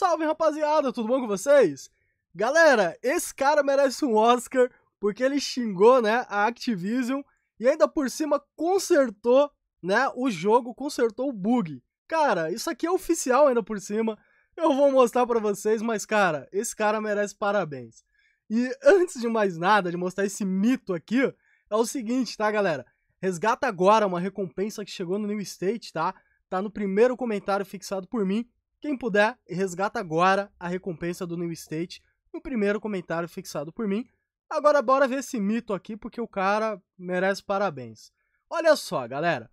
Salve rapaziada, tudo bom com vocês? Galera, esse cara merece um Oscar porque ele xingou, né, a Activision e ainda por cima consertou, né, o jogo, consertou o bug. Cara, isso aqui é oficial ainda por cima. Eu vou mostrar para vocês, mas cara, esse cara merece parabéns. E antes de mais nada, de mostrar esse mito aqui, é o seguinte, tá, galera? Resgata agora uma recompensa que chegou no New State, tá? Tá no primeiro comentário fixado por mim quem puder, resgata agora a recompensa do New State no primeiro comentário fixado por mim. Agora bora ver esse mito aqui, porque o cara merece parabéns. Olha só, galera.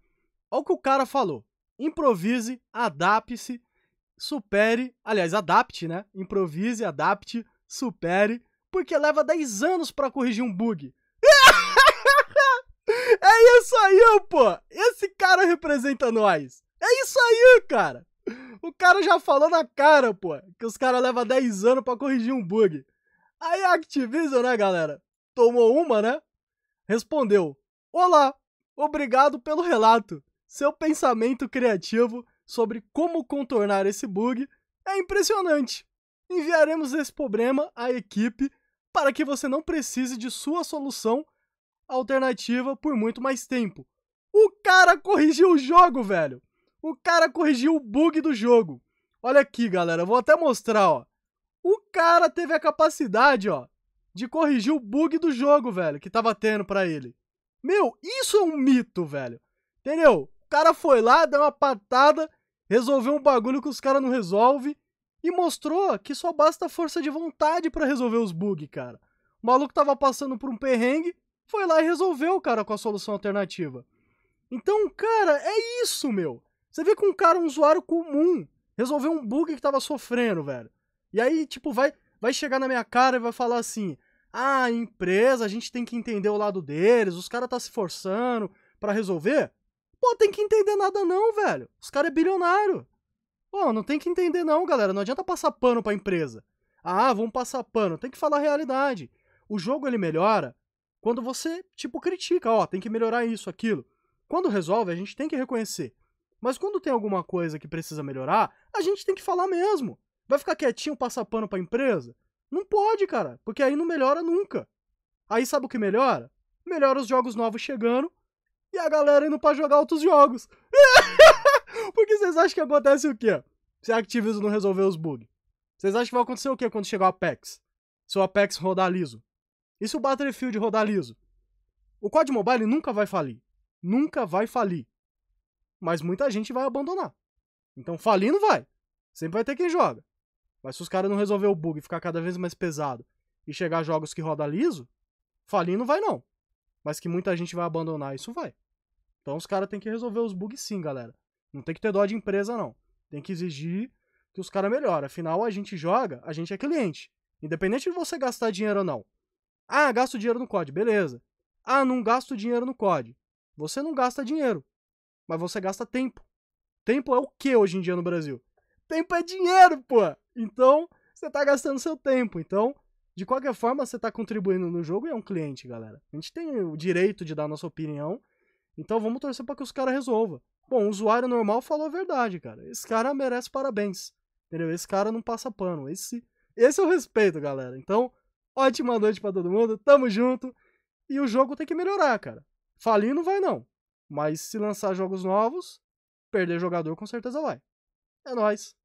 Olha o que o cara falou. Improvise, adapte-se, supere... Aliás, adapte, né? Improvise, adapte, supere, porque leva 10 anos para corrigir um bug. É isso aí, pô! Esse cara representa nós! É isso aí, cara! O cara já falou na cara, pô, que os caras levam 10 anos para corrigir um bug. Aí a Activision, né, galera? Tomou uma, né? Respondeu: Olá, obrigado pelo relato. Seu pensamento criativo sobre como contornar esse bug é impressionante. Enviaremos esse problema à equipe para que você não precise de sua solução alternativa por muito mais tempo. O cara corrigiu o jogo, velho! O cara corrigiu o bug do jogo. Olha aqui, galera, vou até mostrar, ó. O cara teve a capacidade, ó, de corrigir o bug do jogo, velho, que tava tendo pra ele. Meu, isso é um mito, velho. Entendeu? O cara foi lá, deu uma patada, resolveu um bagulho que os caras não resolvem e mostrou que só basta força de vontade para resolver os bugs, cara. O maluco tava passando por um perrengue, foi lá e resolveu, cara, com a solução alternativa. Então, cara, é isso, meu. Você vê que um cara, um usuário comum, resolveu um bug que tava sofrendo, velho. E aí, tipo, vai, vai chegar na minha cara e vai falar assim: ah, empresa, a gente tem que entender o lado deles, os caras tá se forçando para resolver. Pô, tem que entender nada não, velho. Os caras é bilionário. Pô, não tem que entender não, galera. Não adianta passar pano pra empresa. Ah, vamos passar pano. Tem que falar a realidade. O jogo, ele melhora quando você, tipo, critica. Ó, tem que melhorar isso, aquilo. Quando resolve, a gente tem que reconhecer. Mas quando tem alguma coisa que precisa melhorar, a gente tem que falar mesmo. Vai ficar quietinho passar pano pra empresa? Não pode, cara, porque aí não melhora nunca. Aí sabe o que melhora? Melhora os jogos novos chegando e a galera indo pra jogar outros jogos. porque vocês acham que acontece o quê? Se é a Activision não resolver os bugs. Vocês acham que vai acontecer o quê quando chegar o Apex? Se o Apex rodar liso? E se o Battlefield rodar liso? O COD Mobile nunca vai falir. Nunca vai falir mas muita gente vai abandonar. Então falindo não vai. Sempre vai ter quem joga. Mas se os caras não resolver o bug e ficar cada vez mais pesado e chegar a jogos que roda liso, falindo não vai não. Mas que muita gente vai abandonar, isso vai. Então os caras têm que resolver os bugs sim, galera. Não tem que ter dó de empresa, não. Tem que exigir que os caras melhorem. Afinal, a gente joga, a gente é cliente. Independente de você gastar dinheiro ou não. Ah, gasto dinheiro no COD, beleza. Ah, não gasto dinheiro no COD. Você não gasta dinheiro mas você gasta tempo. Tempo é o que hoje em dia no Brasil? Tempo é dinheiro, pô! Então, você tá gastando seu tempo. Então, de qualquer forma, você tá contribuindo no jogo e é um cliente, galera. A gente tem o direito de dar a nossa opinião. Então, vamos torcer para que os caras resolvam. Bom, o usuário normal falou a verdade, cara. Esse cara merece parabéns. Entendeu? Esse cara não passa pano. Esse, esse é o respeito, galera. Então, ótima noite para todo mundo. Tamo junto. E o jogo tem que melhorar, cara. Falir não vai, não. Mas se lançar jogos novos, perder jogador com certeza vai. É nóis.